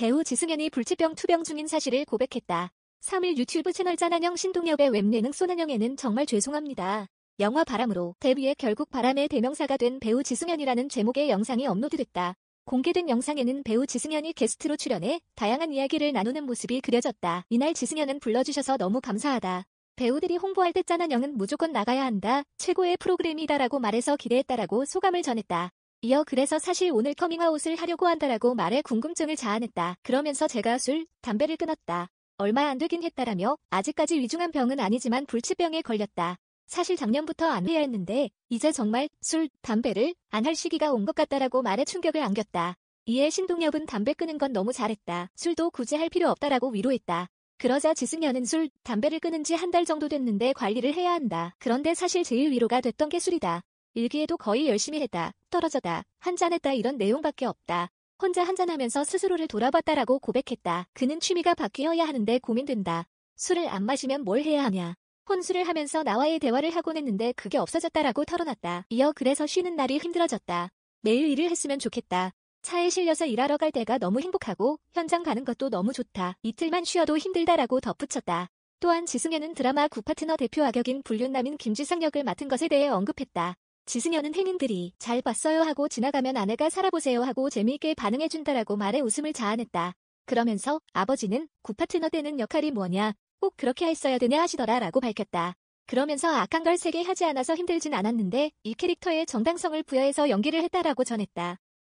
배우 지승현이 불치병 투병 중인 사실을 고백했다. 3일 유튜브 채널 짠한영 신동엽의 웹예능 쏘난영에는 정말 죄송합니다. 영화 바람으로 데뷔해 결국 바람의 대명사가 된 배우 지승현이라는 제목의 영상이 업로드됐다. 공개된 영상에는 배우 지승현이 게스트로 출연해 다양한 이야기를 나누는 모습이 그려졌다. 이날 지승현은 불러주셔서 너무 감사하다. 배우들이 홍보할 때 짠한 영은 무조건 나가야 한다. 최고의 프로그램이다라고 말해서 기대했다라고 소감을 전했다. 이어 그래서 사실 오늘 커밍아웃을 하려고 한다라고 말해 궁금증을 자아냈다. 그러면서 제가 술, 담배를 끊었다. 얼마 안 되긴 했다라며 아직까지 위중한 병은 아니지만 불치병에 걸렸다. 사실 작년부터 안해야 했는데 이제 정말 술, 담배를 안 할 시기가 온 것 같다라고 말해 충격을 안겼다. 이에 신동엽은 담배 끄는 건 너무 잘했다. 술도 굳이 할 필요 없다라고 위로했다. 그러자 지승연은 술, 담배를 끊은 지 한 달 정도 됐는데 관리를 해야 한다. 그런데 사실 제일 위로가 됐던 게 술이다. 일기에도 거의 열심히 했다. 떨어져다. 한잔했다 이런 내용밖에 없다. 혼자 한잔하면서 스스로를 돌아봤다라고 고백했다. 그는 취미가 바뀌어야 하는데 고민된다. 술을 안 마시면 뭘 해야 하냐. 혼술을 하면서 나와의 대화를 하곤 했는데 그게 없어졌다라고 털어놨다. 이어 그래서 쉬는 날이 힘들어졌다. 매일 일을 했으면 좋겠다. 차에 실려서 일하러 갈 때가 너무 행복하고 현장 가는 것도 너무 좋다. 이틀만 쉬어도 힘들다라고 덧붙였다. 또한 지승현은 드라마 구파트너 대표 악역인 불륜남인 김지상 역을 맡은 것에 대해 언급했다. 지승현은 행인들이 잘 봤어요 하고 지나가면 아내가 살아보세요 하고 재미있게 반응해준다라고 말해 웃음을 자아냈다. 그러면서 아버지는 구파트너 되는 역할이 뭐냐 꼭 그렇게 했어야 되냐 하시더라 라고 밝혔다. 그러면서 악한 걸 세게 하지 않아서 힘들진 않았는데 이 캐릭터의 정당성을 부여해서 연기를 했다라고 전했다.